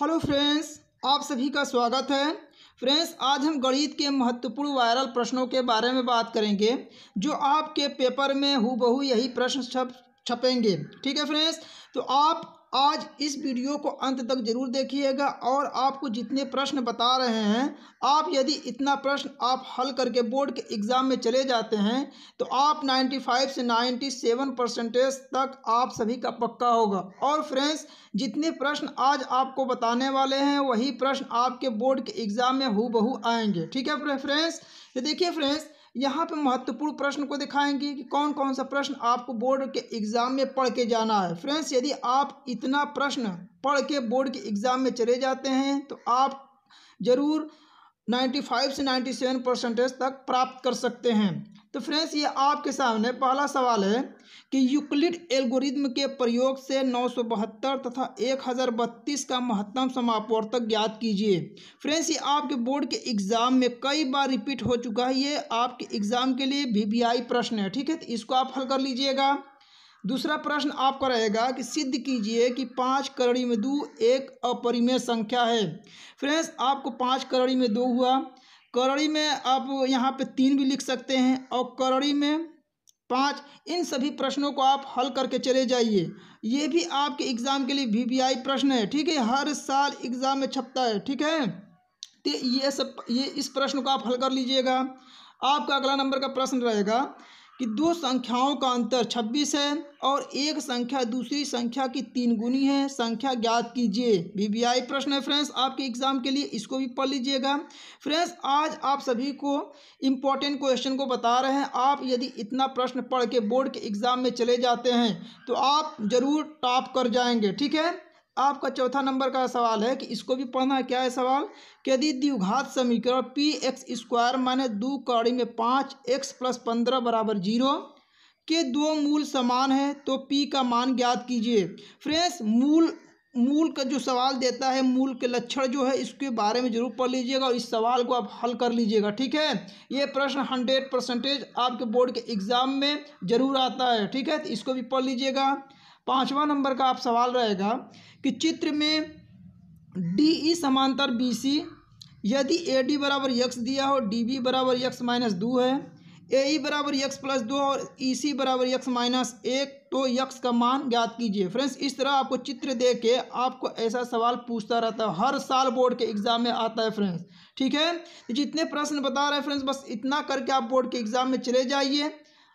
hello friends आप सभी का स्वागत है फ्रेंड्स आज हम गणित के महत्वपूर्ण वायरल प्रश्नों के बारे में बात करेंगे जो आपके पेपर में हूबहू यही प्रश्न छप छपेंगे ठीक है फ्रेंड्स तो आप आज इस वीडियो को अंत तक जरूर देखिएगा और आपको जितने प्रश्न बता रहे हैं आप यदि इतना प्रश्न आप हल करके बोर्ड के एग्ज़ाम में चले जाते हैं तो आप 95 से 97 परसेंटेज तक आप सभी का पक्का होगा और फ्रेंड्स जितने प्रश्न आज आपको बताने वाले हैं वही प्रश्न आपके बोर्ड के एग्ज़ाम में हु आएंगे ठीक है फ्रेंड्स तो देखिए फ्रेंड्स यहाँ पे महत्वपूर्ण प्रश्न को दिखाएंगे कि कौन कौन सा प्रश्न आपको बोर्ड के एग्ज़ाम में पढ़ के जाना है फ्रेंड्स यदि आप इतना प्रश्न पढ़ के बोर्ड के एग्ज़ाम में चले जाते हैं तो आप ज़रूर 95 से 97 परसेंटेज तक प्राप्त कर सकते हैं तो फ्रेंड्स ये आपके सामने पहला सवाल है कि यूक्लिड एल्गोरिद्म के प्रयोग से नौ तथा एक का महत्तम समापवर्तक ज्ञात कीजिए फ्रेंड्स ये आपके बोर्ड के एग्ज़ाम में कई बार रिपीट हो चुका है ये आपके एग्ज़ाम के लिए वी प्रश्न है ठीक है तो इसको आप हल कर लीजिएगा दूसरा प्रश्न आपका रहेगा कि सिद्ध कीजिए कि पाँच करड़ी में दो एक अपरिमेय संख्या है फ्रेंड्स आपको पाँच करड़ी में दो हुआ करड़ी में आप यहाँ पे तीन भी लिख सकते हैं और करड़ी में पाँच इन सभी प्रश्नों को आप हल करके चले जाइए ये भी आपके एग्ज़ाम के लिए वी प्रश्न है ठीक है हर साल एग्ज़ाम में छपता है ठीक है तो ये सब ये इस प्रश्न को आप हल कर लीजिएगा आपका अगला नंबर का प्रश्न रहेगा कि दो संख्याओं का अंतर छब्बीस है और एक संख्या दूसरी संख्या की तीन गुनी है संख्या ज्ञात कीजिए वीवीआई प्रश्न है फ्रेंड्स आपके एग्जाम के लिए इसको भी पढ़ लीजिएगा फ्रेंड्स आज आप सभी को इम्पोर्टेंट क्वेश्चन को बता रहे हैं आप यदि इतना प्रश्न पढ़ के बोर्ड के एग्ज़ाम में चले जाते हैं तो आप ज़रूर टॉप कर जाएंगे ठीक है आपका चौथा नंबर का सवाल है कि इसको भी पढ़ना है क्या है सवाल कि यदि द्विघात समीकरण पी एक्स स्क्वायर माने दो कौड़ी में पाँच एक्स प्लस पंद्रह बराबर जीरो के दो मूल समान हैं तो पी का मान ज्ञात कीजिए फ्रेंड्स मूल मूल का जो सवाल देता है मूल के लक्षण जो है इसके बारे में जरूर पढ़ लीजिएगा और इस सवाल को आप हल कर लीजिएगा ठीक है ये प्रश्न हंड्रेड परसेंटेज आपके बोर्ड के एग्ज़ाम में ज़रूर आता है ठीक है तो इसको भी पढ़ लीजिएगा पाँचवा नंबर का आप सवाल रहेगा कि चित्र में डी ई e समांतर बी सी यदि ए डी बराबर यक्स दिया हो डी बी बराबर यक्स माइनस दो है ए ई e बराबर यक्स प्लस दो और ई e सी बराबर यक्स माइनस एक तो यक्स का मान ज्ञात कीजिए फ्रेंड्स इस तरह आपको चित्र दे के आपको ऐसा सवाल पूछता रहता है हर साल बोर्ड के एग्जाम में आता है फ्रेंड्स ठीक है तो जितने प्रश्न बता रहे हैं फ्रेंड्स बस इतना करके आप बोर्ड के एग्जाम में चले जाइए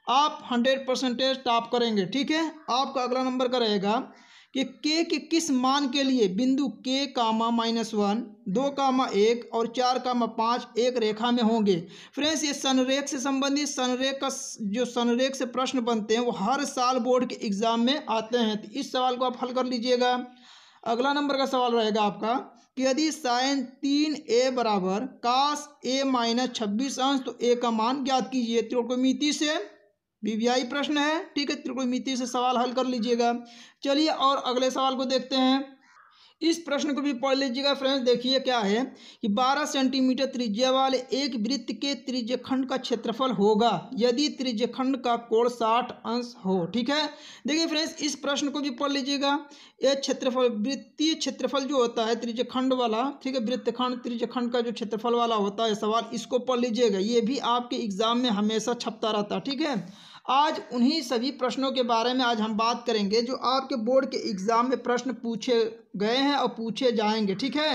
आप हंड्रेड परसेंटेज टॉप करेंगे ठीक है आपका अगला नंबर का रहेगा कि के के किस मान के लिए बिंदु के कामा माइनस वन दो कामा एक और चार कामा पाँच एक रेखा में होंगे फ्रेंड्स ये सनरेख से संबंधित सनरेख का जो सनरेख से प्रश्न बनते हैं वो हर साल बोर्ड के एग्ज़ाम में आते हैं तो इस सवाल को आप हल कर लीजिएगा अगला नंबर का सवाल रहेगा आपका कि यदि साइन तीन ए बराबर कास ए माइनस छब्बीस अंश तो ए का मान ज्ञात कीजिए त्रिकोणमिति से बीबीआई प्रश्न है ठीक है त्रिकोणमिति से सवाल हल कर लीजिएगा चलिए और अगले सवाल को देखते हैं इस प्रश्न को भी पढ़ लीजिएगा फ्रेंड्स देखिए क्या है कि 12 सेंटीमीटर त्रिज्या वाले एक वृत्त के त्रिज्यखंड का क्षेत्रफल होगा यदि त्रिज्यखंड का कोण 60 अंश हो ठीक है देखिए फ्रेंड्स इस प्रश्न को भी पढ़ लीजिएगा यह क्षेत्रफल वृत्तीय क्षेत्रफल जो होता है त्रिज्यखंड वाला ठीक है वृत्तखंड त्रिज्यखंड का जो क्षेत्रफल वाला होता है सवाल इसको पढ़ लीजिएगा ये भी आपके एग्जाम में हमेशा छपता रहता है ठीक है आज उन्हीं सभी प्रश्नों के बारे में आज हम बात करेंगे जो आपके बोर्ड के एग्ज़ाम में प्रश्न पूछे गए हैं और पूछे जाएंगे ठीक है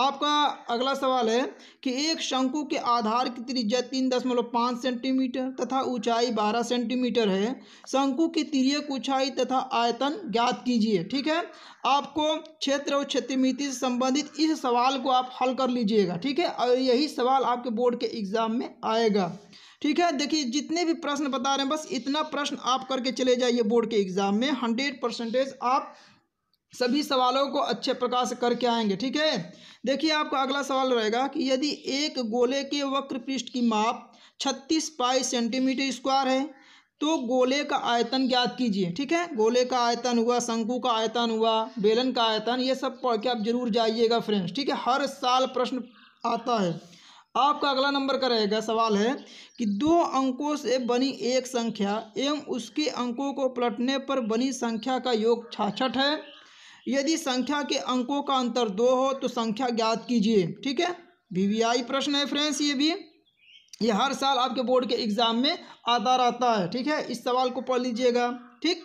आपका अगला सवाल है कि एक शंकु के आधार की त्रिज्या तीन दशमलव पाँच सेंटीमीटर तथा ऊंचाई बारह सेंटीमीटर है शंकु की तिरक ऊंचाई तथा आयतन ज्ञात कीजिए ठीक है आपको क्षेत्र और क्षेत्रमिति से संबंधित इस सवाल को आप हल कर लीजिएगा ठीक है और यही सवाल आपके बोर्ड के एग्जाम में आएगा ठीक है देखिए जितने भी प्रश्न बता रहे हैं बस इतना प्रश्न आप करके चले जाइए बोर्ड के एग्जाम में हंड्रेड परसेंटेज आप सभी सवालों को अच्छे प्रकार से करके आएंगे ठीक है देखिए आपका अगला सवाल रहेगा कि यदि एक गोले के वक्र पृष्ठ की माप 36 पाई सेंटीमीटर स्क्वायर है तो गोले का आयतन ज्ञात कीजिए ठीक है गोले का आयतन हुआ शंकु का आयतन हुआ बेलन का आयतन ये सब पढ़ के आप जरूर जाइएगा फ्रेंड्स ठीक है हर साल प्रश्न आता है आपका अगला नंबर का रहेगा सवाल है कि दो अंकों से बनी एक संख्या एवं उसके अंकों को पलटने पर बनी संख्या का योग छाछठ है यदि संख्या के अंकों का अंतर दो हो तो संख्या ज्ञात कीजिए ठीक है वीवीआई प्रश्न है फ्रेंड्स ये भी ये हर साल आपके बोर्ड के एग्ज़ाम में आता रहता है ठीक है इस सवाल को पढ़ लीजिएगा ठीक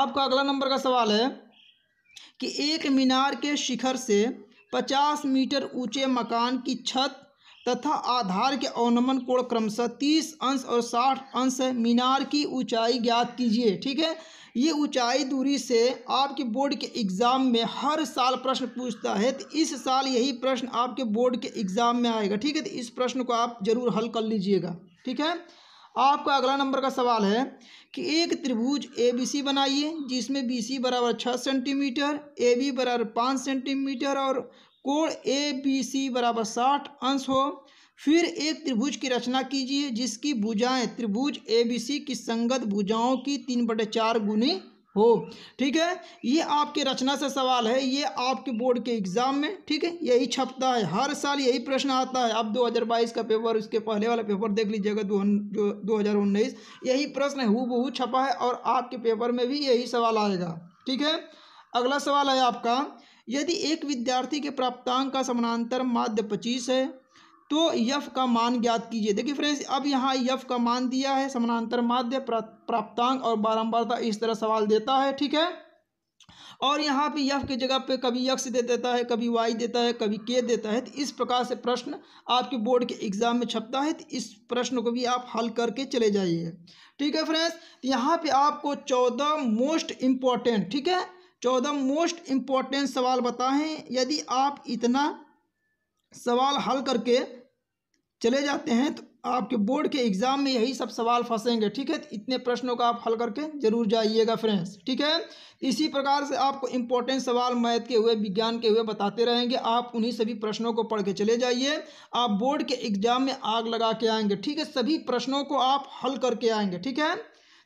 आपका अगला नंबर का सवाल है कि एक मीनार के शिखर से पचास मीटर ऊंचे मकान की छत तथा आधार के अवनमन कोण क्रमशः तीस अंश और साठ अंश मीनार की ऊंचाई ज्ञात कीजिए ठीक है ये ऊंचाई दूरी से आपके बोर्ड के एग्ज़ाम में हर साल प्रश्न पूछता है तो इस साल यही प्रश्न आपके बोर्ड के एग्ज़ाम में आएगा ठीक है तो इस प्रश्न को आप ज़रूर हल कर लीजिएगा ठीक है आपका अगला नंबर का सवाल है कि एक त्रिभुज ए बी सी बनाइए जिसमें बी सी बराबर छः सेंटीमीटर ए बी बराबर पाँच सेंटीमीटर और कोण ए बी सी बराबर साठ अंश हो फिर एक त्रिभुज की रचना कीजिए जिसकी भुजाएं त्रिभुज ए बी सी की संगत भुजाओं की तीन बटे चार गुनी हो ठीक है ये आपके रचना से सवाल है ये आपके बोर्ड के एग्ज़ाम में ठीक है यही छपता है हर साल यही प्रश्न आता है अब 2022 का पेपर उसके पहले वाला पेपर देख लीजिएगा दो जो दो यही प्रश्न है हु बहू छपा है और आपके पेपर में भी यही सवाल आएगा ठीक है अगला सवाल है आपका यदि एक विद्यार्थी के प्राप्तांक का समानांतर माध्य पच्चीस है तो यफ का मान ज्ञात कीजिए देखिए फ्रेंड्स अब यहाँ यफ का मान दिया है समानांतर माध्य प्राप्तांक और बारंबारता इस तरह सवाल देता है ठीक है और यहाँ पे यफ की जगह पे कभी यक्स दे देता है कभी वाई देता है कभी के देता है तो इस प्रकार से प्रश्न आपके बोर्ड के एग्ज़ाम में छपता है तो इस प्रश्न को भी आप हल करके चले जाइए ठीक है फ्रेंड्स यहाँ पे आपको चौदह मोस्ट इम्पॉर्टेंट ठीक है चौदह मोस्ट इम्पॉर्टेंट सवाल बताएं यदि आप इतना सवाल हल करके चले जाते हैं तो आपके बोर्ड के एग्ज़ाम में यही सब सवाल फंसेंगे ठीक है इतने प्रश्नों का आप हल करके जरूर जाइएगा फ्रेंड्स ठीक है इसी प्रकार से आपको इम्पोर्टेंट सवाल मैथ के हुए विज्ञान के हुए बताते रहेंगे आप उन्हीं सभी प्रश्नों को पढ़ के चले जाइए आप बोर्ड के एग्ज़ाम में आग लगा के आएंगे ठीक है सभी प्रश्नों को आप हल करके आएंगे ठीक है